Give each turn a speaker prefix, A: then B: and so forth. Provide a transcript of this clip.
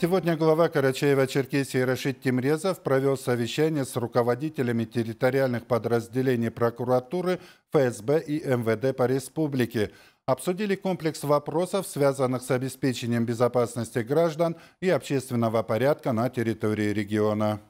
A: Сегодня глава Карачаева-Черкесии Рашид Тимрезов провел совещание с руководителями территориальных подразделений прокуратуры, ФСБ и МВД по республике. Обсудили комплекс вопросов, связанных с обеспечением безопасности граждан и общественного порядка на территории региона.